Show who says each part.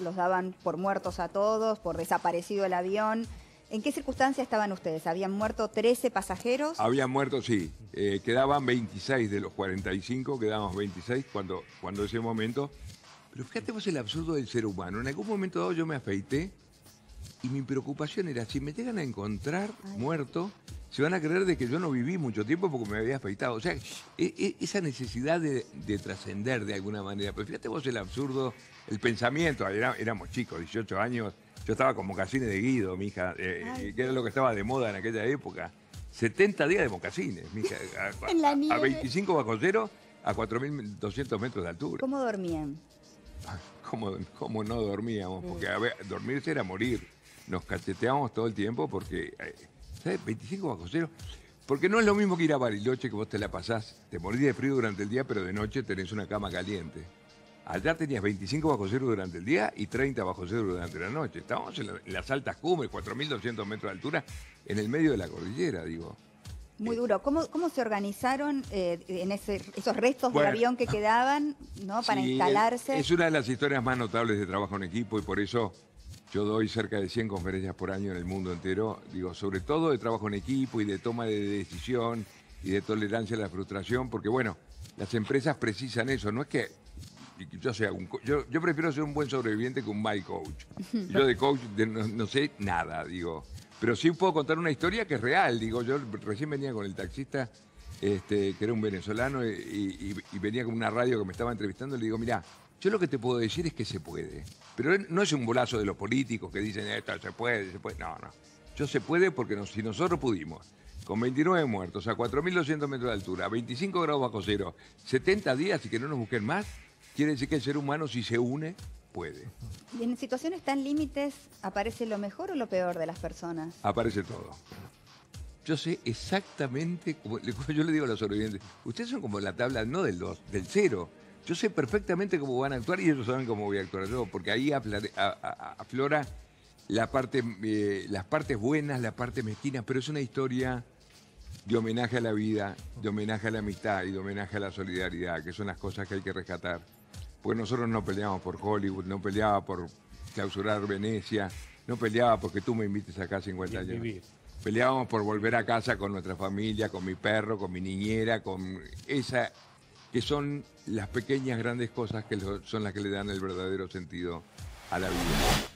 Speaker 1: los daban por muertos a todos, por desaparecido el avión. ¿En qué circunstancia estaban ustedes? ¿Habían muerto 13 pasajeros?
Speaker 2: Habían muerto, sí. Eh, quedaban 26 de los 45, quedábamos 26 cuando, cuando ese momento. Pero fíjate vos el absurdo del ser humano. En algún momento dado yo me afeité y mi preocupación era si me llegan a encontrar muerto, se van a creer de que yo no viví mucho tiempo porque me había afeitado. O sea, e, e, esa necesidad de, trascender de alguna manera. Pero fíjate vos el absurdo, el pensamiento. éramos chicos, 18 años. Yo estaba con mocasines de Guido, mi hija, eh, eh, que era lo que estaba de moda en aquella época. 70 días de mocasines, mija. A, a, a, 25 bajo cero, a 4.200 metros de altura.
Speaker 1: ¿Cómo dormían?
Speaker 2: ¿Cómo, no dormíamos? Porque dormirse era morir. Nos cacheteábamos todo el tiempo porque... Eh, ¿sabes? 25 bajo cero. Porque no es lo mismo que ir a Bariloche que vos te la pasás, te morís de frío durante el día, pero de noche tenés una cama caliente. Allá tenías 25 bajo cero durante el día y 30 bajo cero durante la noche. Estábamos en, las altas cumbres, 4.200 metros de altura, en el medio de la cordillera, digo.
Speaker 1: Muy eh, duro. ¿Cómo, se organizaron eh, en esos restos de avión que ah, quedaban para instalarse? Es
Speaker 2: una de las historias más notables de trabajo en equipo y por eso yo doy cerca de 100 conferencias por año en el mundo entero, digo, sobre todo de trabajo en equipo y de toma de decisión y de tolerancia a la frustración, porque bueno, las empresas precisan eso, no es que yo sea un yo, prefiero ser un buen sobreviviente que un mal coach. Yo de coach no, sé nada, digo, pero sí puedo contar una historia que es real, digo, yo recién venía con el taxista este, que era un venezolano y, venía con una radio que me estaba entrevistando y le digo, mira, yo lo que te puedo decir es que se puede. Pero no es un bolazo de los políticos que dicen esto se puede, se puede. No, no. Yo se puede porque si nosotros pudimos, con 29 muertos, a 4.200 metros de altura, 25 grados bajo cero, 70 días y que no nos busquen más, quiere decir que el ser humano si se une, puede.
Speaker 1: ¿Y en situaciones tan límites aparece lo mejor o lo peor de las personas?
Speaker 2: Aparece todo. Yo sé exactamente, yo le digo a los sobrevivientes, ustedes son como la tabla, no del 2, del 0. Yo sé perfectamente cómo van a actuar y ellos saben cómo voy a actuar yo, porque ahí aflora eh, las partes buenas, las partes mezquinas, pero es una historia de homenaje a la vida, de homenaje a la amistad y de homenaje a la solidaridad, que son las cosas que hay que rescatar. Porque nosotros no peleamos por Hollywood, no peleaba por clausurar Venecia, no peleaba porque tú me invites acá 50 años. Peleábamos por volver a casa con nuestra familia, con mi perro, con mi niñera, con esa que son las pequeñas grandes cosas que son las que le dan el verdadero sentido
Speaker 1: a la vida.